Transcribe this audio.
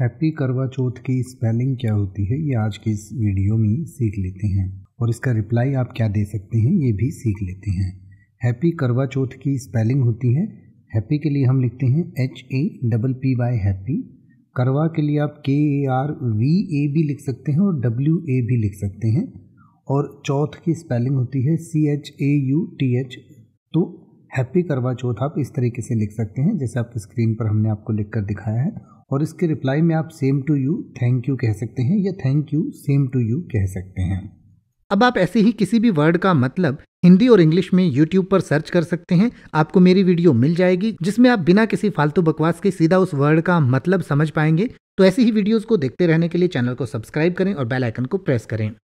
happy Karwa चौथ की spelling क्या होती है ये आज के इस वीडियो में सीख लेते हैं और इसका रिप्लाई आप क्या दे सकते हैं ये भी सीख लेते हैं हैप्पी करवा चौथ की स्पेलिंग होती है हैप्पी के लिए हम लिखते हैं H A double P Y happy Karwa के लिए आप के ए आर वी ए भी लिख सकते हैं और डब्ल्यू ए भी लिख सकते हैं और चौथ की स्पेलिंग होती है C H A U T H तो हैप्पी करवा चौथ आप इस तरीके से लिख सकते हैं जैसे आपकी स्क्रीन पर हमने आपको लिख कर दिखाया है और इसके रिप्लाई में आप same to you thank you कह सकते हैं या thank you same to you कह सकते हैं अब आप ऐसे ही किसी भी वर्ड का मतलब हिंदी और इंग्लिश में यूट्यूब पर सर्च कर सकते हैं आपको मेरी वीडियो मिल जाएगी जिसमें आप बिना किसी फालतू बकवास के सीधा उस वर्ड का मतलब समझ पाएंगे तो ऐसी ही वीडियोस को देखते रहने के लिए चैनल को सब्सक्राइब करें और बेल आइकन को प्रेस करें